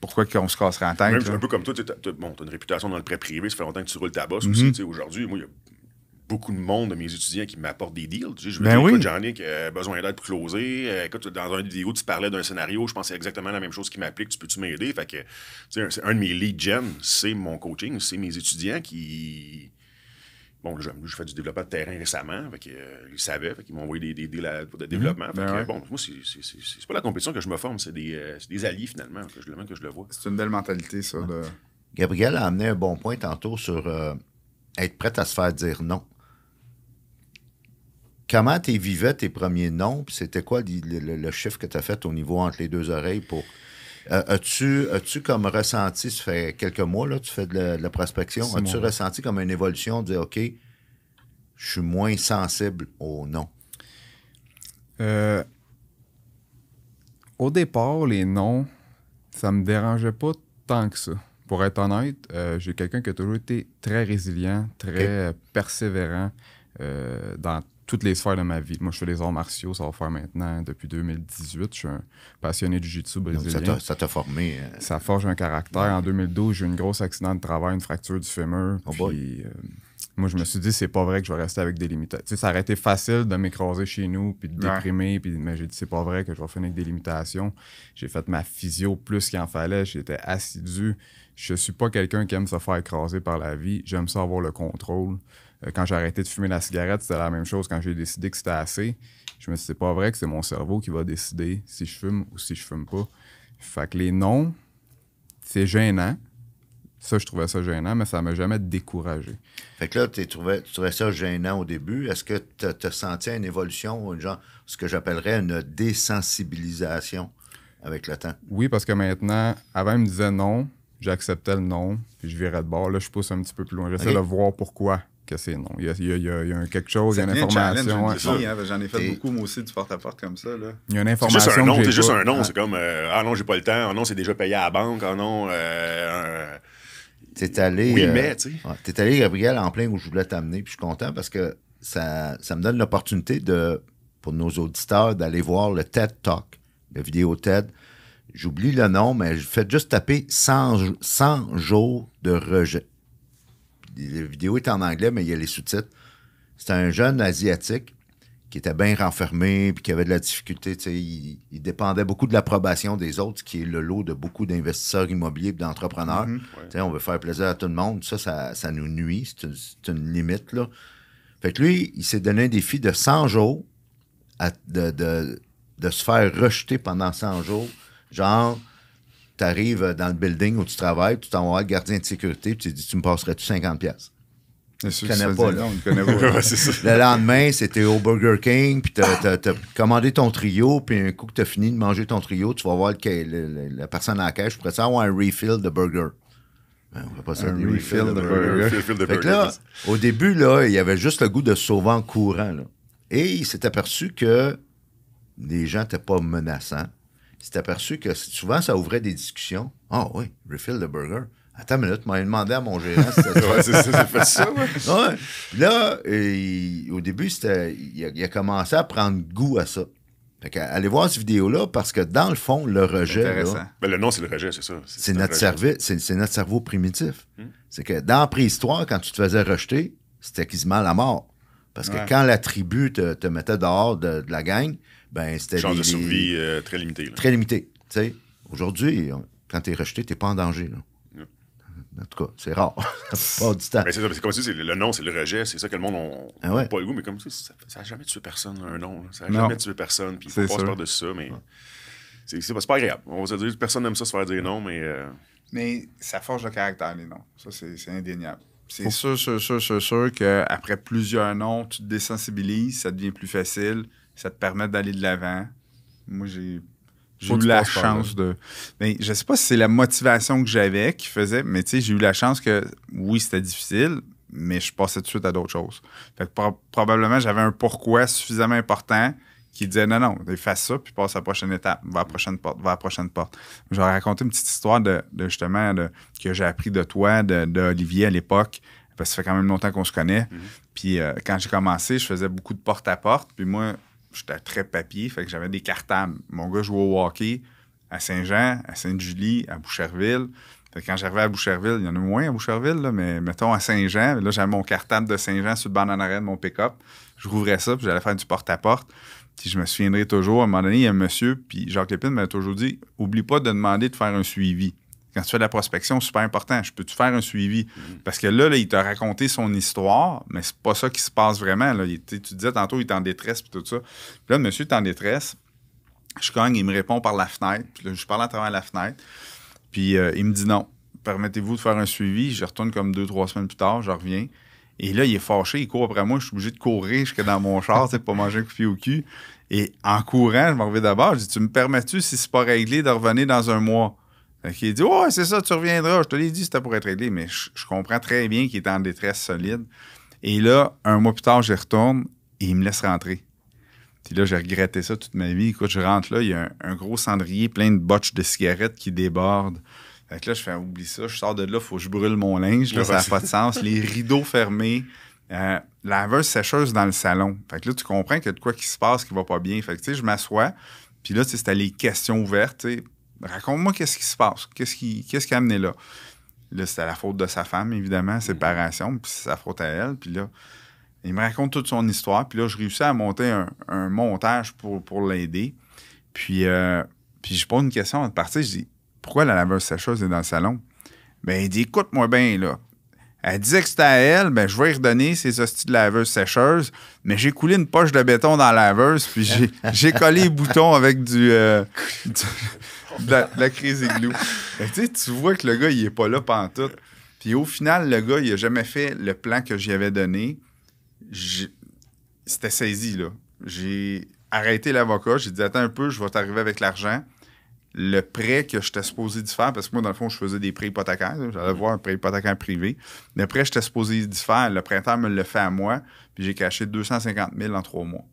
pourquoi qu'on se casserait en tête? Même, un peu comme toi, tu as, bon, as, une réputation dans le prêt privé, ça fait longtemps que tu roules ta bosse mhm. aussi. Aujourd'hui, moi, il y a beaucoup de monde de mes étudiants qui m'apportent des deals. Tu sais, je me ben dis, oui. j'en ai euh, besoin d'aide pour closer. Euh, écoute, dans une vidéo, tu parlais d'un scénario, je pensais exactement la même chose qui m'applique, tu peux-tu m'aider? Fait que, tu sais, un, de mes lead gen, c'est mon coaching, c'est mes étudiants qui... Bon, là, je fais du développement de terrain récemment, euh, ils savaient, ils m'ont envoyé des, deals de mhm. développement. fait ben que, bon, c'est pas la compétition que je me forme, c'est des, des, alliés, finalement, que je, que je le vois. C'est une belle mentalité, ça, Gabriel a amené un bon point tantôt sur être prêt à se faire dire non comment tu vivais tes premiers noms? c'était quoi le, chiffre que tu as fait au niveau entre les deux oreilles pour. Euh, as-tu, as-tu comme ressenti, ça fait quelques mois, là, tu fais de la, prospection, as-tu ressenti comme une évolution de dire, OK, je suis moins sensible au noms? Euh, au départ, les noms, ça me dérangeait pas tant que ça. Pour être honnête, euh, j'ai quelqu'un qui a toujours été très résilient, très persévérant dans toutes les sphères de ma vie. Moi, je fais les arts martiaux, ça va faire maintenant depuis 2018. Je suis un passionné du jiu-jitsu brésilien. ça t'a formé. Euh, ça forge un caractère. En 2012, j'ai eu un gros accident de travail, une fracture du fémur. Oh puis, euh, moi, je me suis dit, c'est pas vrai que je vais rester avec des limitations. ça aurait été facile de m'écraser chez nous, puis de déprimer, puis, mais j'ai dit, c'est pas vrai que je vais finir avec des limitations. J'ai fait ma physio plus qu'il en fallait. J'étais assidu. Je suis pas quelqu'un qui aime se faire écraser par la vie. J'aime ça avoir le contrôle. Euh, quand j'ai arrêté de fumer la cigarette, c'était la même chose. Quand j'ai décidé que c'était assez, je me suis dit, c'est pas vrai que c'est mon cerveau qui va décider si je fume ou si je fume pas. Fait que les noms, c'est gênant. Ça, je trouvais ça gênant, mais ça m'a jamais découragé. Fait que là, trouvé, tu trouvais ça gênant au début. Est-ce que tu as senti une évolution, ou genre, ce que j'appellerais une désensibilisation avec le temps? Oui, parce que maintenant, avant, il me disait non, j'acceptais le non, puis je virais de bord. Là, je pousse un petit peu plus loin. J'essaie de voir pourquoi que c'est Il y a, il y a, quelque chose, il y a une information. Hein. Hein, j'en ai fait beaucoup, moi aussi, du porte-à-porte comme ça. Là. Il y a une information. C'est juste un nom, c'est juste un nom. C'est comme euh, Ah non, j'ai pas le temps. Ah non, c'est déjà payé à la banque. Ah non. Euh, T'es allé. Oui, euh, mais, T'es allé, Gabriel, en plein où je voulais t'amener. Puis je suis content parce que ça, ça me donne l'opportunité de, pour nos auditeurs, d'aller voir le TED Talk, la vidéo TED. J'oublie le nom, mais je fais juste taper 100, 100 jours de rejet la vidéo est en anglais, mais il y a les sous-titres. C'était un jeune asiatique qui était bien renfermé, puis qui avait de la difficulté. Il, dépendait beaucoup de l'approbation des autres, qui est le lot de beaucoup d'investisseurs immobiliers et d'entrepreneurs. Mm-hmm. On veut faire plaisir à tout le monde. Ça, ça, nous nuit. C'est une, limite. Fait lui, il s'est donné un défi de 100 jours de, de, se faire rejeter pendant 100 jours. Genre, tu arrives euh, dans le building où tu travailles, tu t'envoies le gardien de sécurité, tu dis, tu me passerais-tu 50 pièces connaît le lendemain, c'était au Burger King, puis t'as as, commandé ton trio, puis un coup que t'as fini de manger ton trio, tu vas voir la personne à la caisse, je pourrais avoir un refill de burger. Ben, on va pas un refill, de, burger. au début, là, il y avait juste le goût de sauvant courant, Et il s'est aperçu que les gens n'étaient pas menaçants. C'est aperçu que souvent, ça ouvrait des discussions. Ah oui, refill the burger. Attends une minute, m'a demandé à mon gérant si c'était ça. là, au début, il a, a, commencé à prendre goût à ça. Fait que, allez voir cette vidéo-là parce que dans le fond, le rejet. Ben, le nom, c'est le rejet, c'est ça. C'est notre, notre, cerveau primitif. Hmm. C'est que dans la préhistoire, quand tu te faisais rejeter, c'était quasiment la mort. Parce que quand la tribu te, mettait dehors de la gang, ben c'était. Chance de survie euh, très limitée. Très limitée. Aujourd'hui, quand tu es rejeté, tu pas en danger. En tout cas, c'est rare. pas du temps. Ben, c'est comme si le nom, c'est le rejet. C'est ça que le monde n'a ah pas le goût. Mais comme ça, ça n'a jamais tué personne, un nom. Ça n'a jamais tué personne. Puis il faut pas se de ça. Mais c'est pas agréable. On va se dire, personne n'aime ça se faire dire non, mais. Euh, mais ça forge le caractère, les noms. Ça, c'est indéniable. C'est sûr, sûr, sûr, sûr, sûr qu'après plusieurs noms, tu te désensibilises, ça devient plus facile ça te permet d'aller de l'avant. Moi, j'ai eu la chance de. Mais ben, je sais pas si c'est la motivation que j'avais qui faisait, mais tu sais, j'ai eu la chance que oui, c'était difficile, mais je passais tout de suite à d'autres choses. Fait que probablement, j'avais un pourquoi suffisamment important qui disait non, non, fais ça, puis passe à la prochaine étape, va à la prochaine porte, va à la prochaine porte. Je vais raconter une petite histoire de, justement que j'ai appris de toi, d'Olivier à l'époque, parce que ça fait quand même longtemps qu'on se connaît. Mm-hmm. Puis euh, quand j'ai commencé, je faisais beaucoup de porte à porte, puis moi, j'étais très papier, fait que j'avais des cartables. Mon gars jouait au hockey à Saint-Jean, à Sainte-Julie, à Boucherville. Fait quand j'arrivais à Boucherville, il y en a moins à Boucherville, mais mettons à Saint-Jean, là, j'avais mon cartable de Saint-Jean sur le banc de mon pick-up. Je rouvrais ça, puis j'allais faire du porte-à-porte. Puis je me souviendrai toujours, à un moment donné, il y a un monsieur, puis Jacques Lépine m'a toujours dit Oublie pas de demander de faire un suivi. Quand tu fais de la prospection, super important. Je peux-tu faire un suivi? Parce que là, il t'a raconté son histoire, mais c'est pas ça qui se passe vraiment. Là. tu disais tantôt, il est en détresse, puis tout ça. Puis là, le monsieur est en détresse. Je cogne, il me répond par la fenêtre. je parle à travers la fenêtre. Puis euh, il me dit non. Permettez-vous de faire un suivi. Je retourne comme deux, trois semaines plus tard, je reviens. Et là, il est fâché, il court après moi. Je suis obligé de courir jusqu'à dans mon char, c'est pas manger un coup de pied au cul. Et en courant, je m'en reviens d'abord. Je dis Tu me permets-tu, si c'est pas réglé, de revenir dans un mois il dit Ouais, c'est ça, tu reviendras. Je te l'ai dit, c'était pour être aidé, mais je, comprends très bien qu'il est en détresse solide. Et là, un mois plus tard, je retourne et il me laisse rentrer. Puis là, j'ai regretté ça toute ma vie. Écoute, je rentre là, il y a un, gros cendrier plein de botches de cigarettes qui débordent. Fait que là, je fais oublie ça, je sors de là, faut que je brûle mon linge, ça n'a pas de sens. Les rideaux fermés, La euh, laveuse sécheuse dans le salon. Fait que là, tu comprends qu'il y a de quoi qui se passe qui va pas bien. Fait que tu sais, je m'assois, puis là, c'était les questions ouvertes, raconte-moi qu'est-ce qui se passe, qu'est-ce qui, qu'est-ce qui a amené là. Là, c'était la faute de sa femme, évidemment, mm. séparation, puis c'est sa faute à elle. Puis là, il me raconte toute son histoire. Puis là, je réussis à monter un, montage pour, pour l'aider. Puis, euh, puis je pose une question à partir, Je dis Pourquoi la laveuse sécheuse est dans le salon Ben, il dit Écoute-moi bien, là. Elle disait que c'était à elle, ben, je vais y redonner ces hosties de laveuse sécheuse. Mais j'ai coulé une poche de béton dans la laveuse, puis j'ai collé les boutons avec du, euh, de, la, crise crise ben, tu vois que le gars, il est pas là tout. Puis au final, le gars, il a jamais fait le plan que j'y avais donné. C'était saisi, là. J'ai arrêté l'avocat, j'ai dit attends un peu, je vais t'arriver avec l'argent le prêt que j'étais supposé d'y faire, parce que moi, dans le fond, je faisais des prêts hypothécaires. J'allais mm-hmm. voir un prêt hypothécaire privé. Le prêt, j'étais supposé d'y faire. Le printemps me le fait à moi, puis j'ai caché 250 000 en trois mois.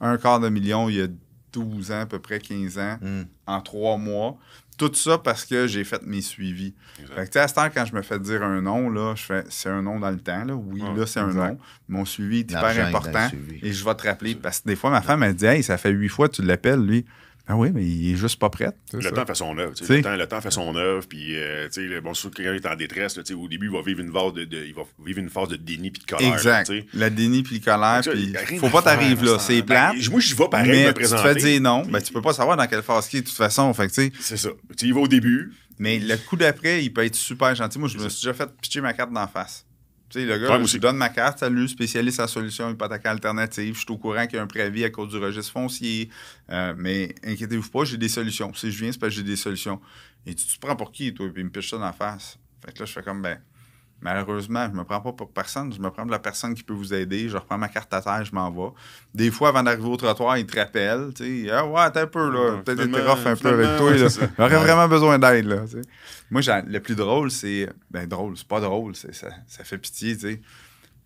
Un quart de million, il y a 12 ans, à peu près 15 ans, mm. en trois mois. Tout ça parce que j'ai fait mes suivis. Fait que, à ce temps, quand je me fais dire un nom, là, je fais c'est un nom dans le temps. Là. Oui, là, c'est un nom. Mon suivi est hyper important. Et je vais te rappeler. Parce que des fois, ma femme, elle dit Hey, ça fait huit fois tu l'appelles, lui. Ah oui, mais il est juste pas prêt. Le temps fait son œuvre. Le temps, le temps fait son œuvre. Puis, euh, tu sais, bon, surtout est en détresse, au début, il va vivre une phase de, il va vivre une phase de déni puis de colère. Exact. le déni puis de colère. Puis, faut pas t'arriver là. C'est plate. Ben, moi, je vais pas Mais me présenter, tu te fais dire non. mais ben, ne tu peux pas savoir dans quelle phase qui est, de toute façon. Fait tu C'est ça. Tu il va au début. Mais le coup d'après, il peut être super gentil. Moi, je me suis déjà fait pitcher ma carte d'en face. Tu sais, le gars, je lui donne ma carte, salut, spécialiste en solution hypothécaire alternative. Je suis au courant qu'il y a un préavis à cause du registre foncier. Euh, mais inquiétez-vous pas, j'ai des solutions. Si je viens, c'est parce que j'ai des solutions. Et tu te prends pour qui, toi? Puis il me piche ça dans la face. Fait que là, je fais comme, ben, Malheureusement, je me prends pas pour personne, je me prends pour la personne qui peut vous aider, je reprends ma carte à terre, je m'en vais. Des fois, avant d'arriver au trottoir, il te rappelle, tu ah ouais, t'es un peu là, peut-être t'es rough un peu avec toi, j'aurais vraiment besoin d'aide, là. Moi, le plus drôle, c'est, ben drôle, c'est pas drôle, ça, ça fait pitié, tu sais.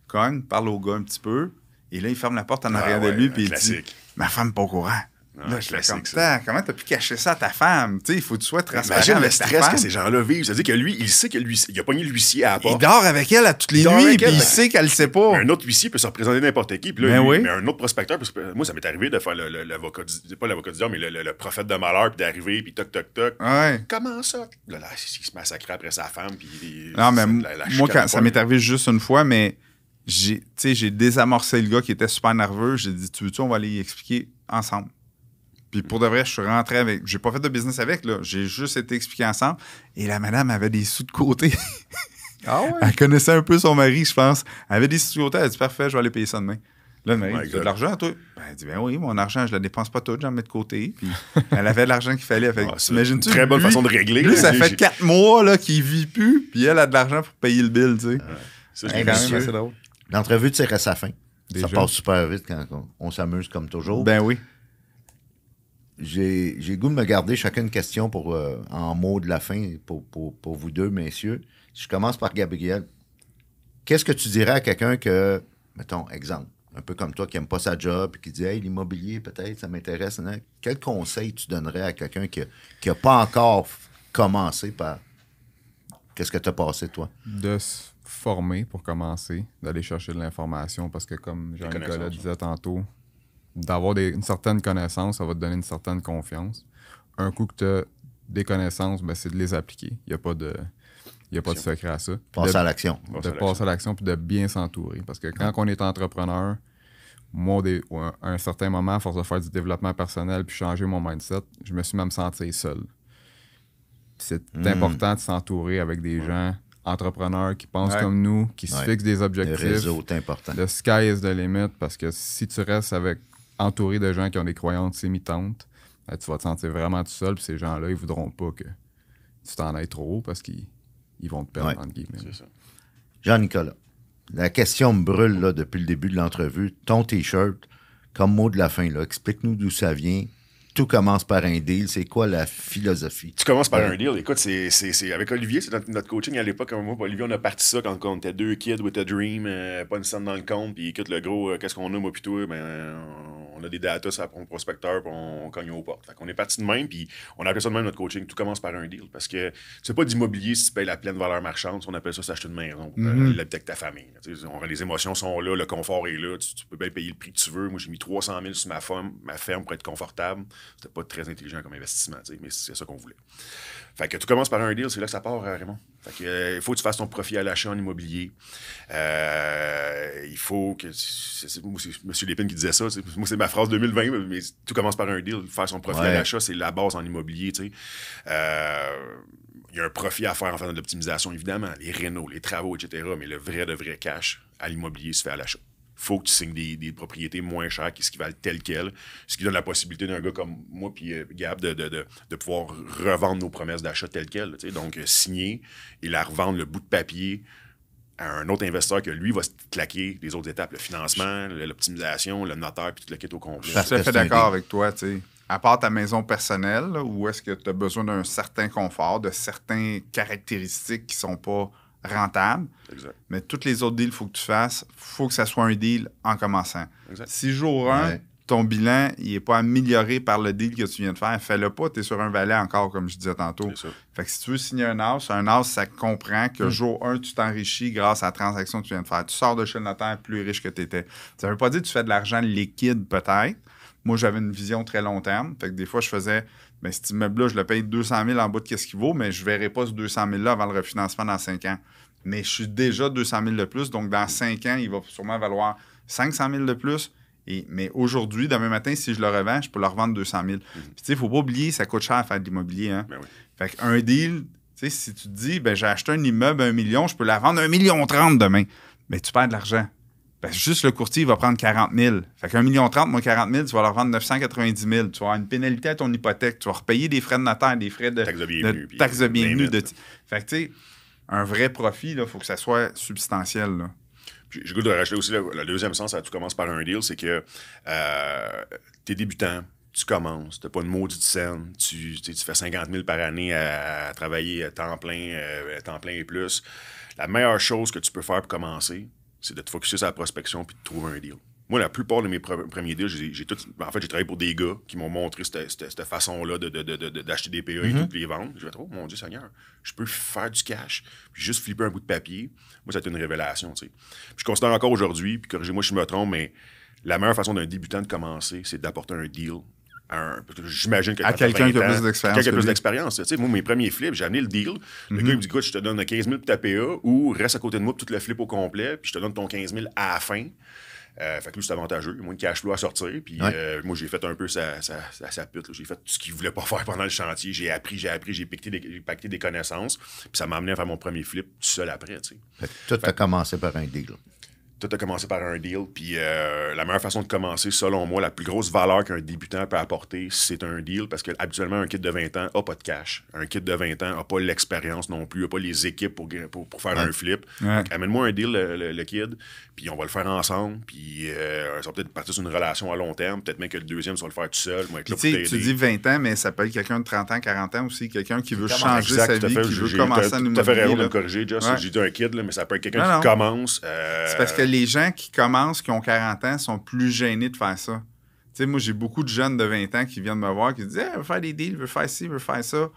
Cogne, parle au gars un petit peu, et là, il ferme la porte en ah arrière de lui, puis il dit, ma femme pas au courant. Ah, je comment t'as pu cacher ça à ta femme? il faut que tu sois transparent. Imagine le stress que ces gens-là vivent. C'est-à-dire que lui, il sait que lui, il a pogné l'huissier à la porte. Il dort avec elle à toutes les nuits, puis il sait qu'elle ne sait pas. un autre huissier peut se représenter n'importe qui. là, ben mais, un autre prospecteur, moi, ça m'est arrivé de faire l'avocat, pas l'avocat du mais le, prophète de malheur, puis d'arriver, puis toc, toc, toc. Comment ça? il se massacrait après sa femme, puis. non, mais moi, ça m'est arrivé juste une fois, mais j'ai désamorcé le gars qui était super nerveux. J'ai dit, tu veux-tu, on va aller y expliquer ensemble. Puis pour de vrai, je suis rentré avec. J'ai pas fait de business avec, là. J'ai juste été expliqué ensemble. Et la madame avait des sous de côté. ah ouais? Elle connaissait un peu son mari, je pense. Elle avait des sous de côté. Elle a dit Parfait, je vais aller payer ça demain. Là, le mari, oh de l'argent, toi? Ben, dit Ben oui, mon argent, je le dépense pas tout, j'en mets de côté. Puis elle avait l'argent qu'il fallait. Fait, ah, une très bonne façon de régler. ça fait quatre mois là, qu'il vit plus, puis elle a de l'argent pour payer le bill, tu sais. c'est quand même assez drôle. L'entrevue tire à sa fin. Ça passe super vite quand on s'amuse comme toujours. Ben oui j'ai goût de me garder chacune question pour, euh, en mots de la fin pour, vous deux, messieurs. Je commence par Gabriel. Qu'est-ce que tu dirais à quelqu'un que, mettons, exemple, un peu comme toi qui n'aime pas sa job et qui dit Hey, l'immobilier, peut-être, ça m'intéresse. Hein, quel conseil tu donnerais à quelqu'un qui n'a pas encore commencé par Qu'est-ce que tu as passé, toi De se former pour commencer, d'aller chercher de l'information parce que, comme Jean-Nicolas disait hein. tantôt, d'avoir une certaine connaissance, ça va te donner une certaine confiance. Un coup que tu as des connaissances, ben, c'est de les appliquer. Il n'y a pas de. pas de secret à ça. Passer à l'action. De passer à l'action puis de bien s'entourer. Parce que quand on est entrepreneur, moi, à un certain moment, à force de faire du développement personnel puis changer mon mindset, je me suis même senti seul. C'est hmm. important de s'entourer avec des gens entrepreneurs qui pensent comme nous, qui se fixent des objectifs. Le réseau, est important. Le sky is the limit parce que si tu restes avec entouré de gens qui ont des croyances imitantes, euh, tu vas te sentir vraiment tout seul. Puis ces gens-là, ils voudront pas que tu t'en ailles trop parce qu'ils vont te perdre, Jean-Nicolas, la question me brûle là, depuis le début de l'entrevue. Ton T-shirt, comme mot de la fin, là, explique-nous d'où ça vient, tout commence par un deal. C'est quoi la philosophie? Tu commences par un deal. Écoute, c'est, c'est, avec Olivier, c'est notre, coaching à l'époque. Moi, Olivier, on a parti ça quand, on était deux kids with a dream, euh, pas une scène dans le compte. Puis écoute, le gros, euh, qu'est-ce qu'on a, moi, puis Ben, on a des datas ça prend prospecteur, puis on, cogne aux portes. Fait qu'on est parti de même, puis on appelle ça de même notre coaching. Tout commence par un deal. Parce que c'est pas d'immobilier si tu payes la pleine valeur marchande. On appelle ça s'acheter une maison pour mm avec euh, ta famille. On, les émotions sont là, le confort est là. Tu, peux bien payer le prix que tu veux. Moi, j'ai mis 300 000 sur ma, femme, ma ferme pour être confortable. C'était pas très intelligent comme investissement, mais c'est ça qu'on voulait. Fait que tout commence par un deal, c'est là que ça part, euh, Raymond. Fait euh, il faut que tu fasses ton profit à l'achat en immobilier. Euh, il faut que. C'est M. Lépine qui disait ça. Moi, c'est ma phrase 2020, mais tout commence par un deal. Faire son profit à l'achat, c'est la base en immobilier. Il y a un profit à faire en faisant de l'optimisation, évidemment, les rénaux, les travaux, etc. Mais le vrai de vrai cash à l'immobilier se fait à l'achat faut que tu signes des, propriétés moins chères qui, ce qui valent tel quel, ce qui donne la possibilité d'un gars comme moi puis euh, Gab de, pouvoir revendre nos promesses d'achat telles quelles. Donc, euh, signer et la revendre le bout de papier à un autre investisseur que lui va se claquer les autres étapes, le financement, l'optimisation, le notaire, puis tout le quête au complet. Je suis fait d'accord avec toi, tu sais. À part ta maison personnelle, où est-ce que tu as besoin d'un certain confort, de certaines caractéristiques qui sont pas rentable. Mais tous les autres deals il faut que tu fasses, il faut que ça soit un deal en commençant. Si jour 1, ton bilan n'est pas amélioré par le deal que tu viens de faire, fais-le pas, tu es sur un valet encore, comme je disais tantôt. Fait si tu veux signer un house, un house, ça comprend que mm. jour 1, tu t'enrichis grâce à la transaction que tu viens de faire. Tu sors de chez le notaire plus riche que tu étais. Ça ne veut pas dire que tu fais de l'argent liquide, peut-être. Moi, j'avais une vision très long terme. Fait des fois, je faisais mais ben, cet immeuble-là, je le paye 200 000 en bout de qu'est-ce qu'il vaut, mais je ne verrai pas ce 200 000-là avant le refinancement dans 5 ans mais je suis déjà 200 000 de plus. Donc, dans 5 ans, il va sûrement valoir 500 000 de plus. Et, mais aujourd'hui, demain matin, si je le revends, je peux le revendre 200 000. Mhm. Puis, tu sais, il ne faut pas oublier, ça coûte cher à faire de l'immobilier. Hein? Ben fait qu'un deal, tu sais, si tu te dis, ben, j'ai acheté un immeuble à 1 million, je peux la vendre 1 million 30 demain, mais tu perds de l'argent. Ben, juste le courtier, il va prendre 40 000. Fait qu'un million 30, moins 40 000, tu vas leur vendre 990 000. Tu vas avoir une pénalité à ton hypothèque. Tu vas repayer des frais de notaire, des frais de. Taxe de bienvenue. De, fait que, tu sais, un vrai profit, il faut que ça soit substantiel. Là. je de rajouter aussi le, deuxième sens, ça tout commence par un deal, c'est que euh, tu es débutant, tu commences, n'as pas de maudite scène, tu, tu, fais 50 000 par année à, travailler à temps plein, euh, temps plein et plus. La meilleure chose que tu peux faire pour commencer, c'est de te focusser sur la prospection puis de trouver un deal. Moi, la plupart de mes premiers deals, j'ai tout. En fait, j'ai travaillé pour des gars qui m'ont montré cette, façon-là d'acheter de, des PA et de mm-hmm. les vendre. Je vais oh mon Dieu Seigneur, je peux faire du cash, puis juste flipper un bout de papier. Moi, ça a été une révélation, tu sais. Puis je considère encore aujourd'hui, puis corrigez-moi si je me trompe, mais la meilleure façon d'un débutant de commencer, c'est d'apporter un deal j'imagine que à quelqu'un qui a plus d'expérience. Quelqu'un plus d'expérience. Tu sais, moi, mes premiers flips, j'ai amené le deal. Le mm-hmm. gars, il me dit, écoute, je te donne 15 000 pour ta PA ou reste à côté de moi pour tout le flip au complet, puis je te donne ton 15 000 à la fin. Euh, fait que c'est avantageux. Moins de cash flow à sortir. Puis euh, moi, j'ai fait un peu sa, pute. J'ai fait tout ce qu'il voulait pas faire pendant le chantier. J'ai appris, j'ai appris, j'ai piqué des, des connaissances. Puis ça m'a amené à faire mon premier flip tout seul après. tout a commencé par un deal tout a commencé par un deal. Puis euh, la meilleure façon de commencer, selon moi, la plus grosse valeur qu'un débutant peut apporter, c'est un deal parce que habituellement, un kid de 20 ans n'a pas de cash. Un kid de 20 ans n'a pas l'expérience non plus, n'a pas les équipes pour, pour, faire un flip. Amène-moi un deal, le, kid, puis on va le faire ensemble. Puis on euh, ça va peut-être partir sur une relation à long terme. Peut-être même que le deuxième, ça va le faire tout seul. tu dis 20 ans, mais ça peut être quelqu'un de 30 ans, 40 ans aussi, quelqu'un qui veut changer sa vie, qui veut commencer à nous Tu fait raison de me corriger, J'ai dit un kid, mais ça peut être quelqu'un qui commence. Euh, parce les gens qui commencent, qui ont 40 ans, sont plus gênés de faire ça. Tu moi, j'ai beaucoup de jeunes de 20 ans qui viennent me voir, qui disent hey, eh, veux faire des deals, veut faire ci, veux faire ça.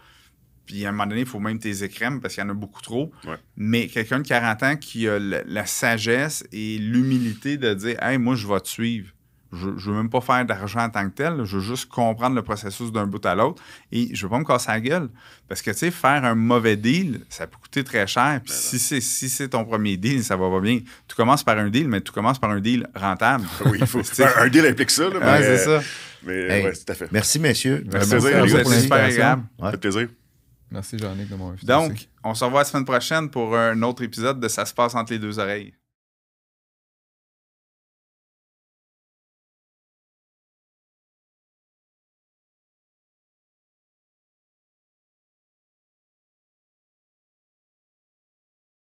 Puis à un moment donné, il faut même tes écrèmes parce qu'il y en a beaucoup trop. Mais quelqu'un de 40 ans qui a la, la sagesse et l'humilité de dire Hey, moi, je vais te suivre. Je ne veux même pas faire d'argent en tant que tel. Je veux juste comprendre le processus d'un bout à l'autre. Et je ne veux pas me casser la gueule. Parce que, tu sais, faire un mauvais deal, ça peut coûter très cher. Puis ben si c'est si ton premier deal, ça va pas bien. Tu commences par un deal, mais tu commences par un deal rentable. Oui, il faut un deal implique ça. Oui, c'est ça. Euh, mais, tout à fait. Merci, messieurs. Ben, merci, merci, pour super agréable. plaisir. Merci, Jean-Nic, de m'avoir Donc, on se revoit la semaine prochaine pour un autre épisode de Ça se passe entre les deux oreilles.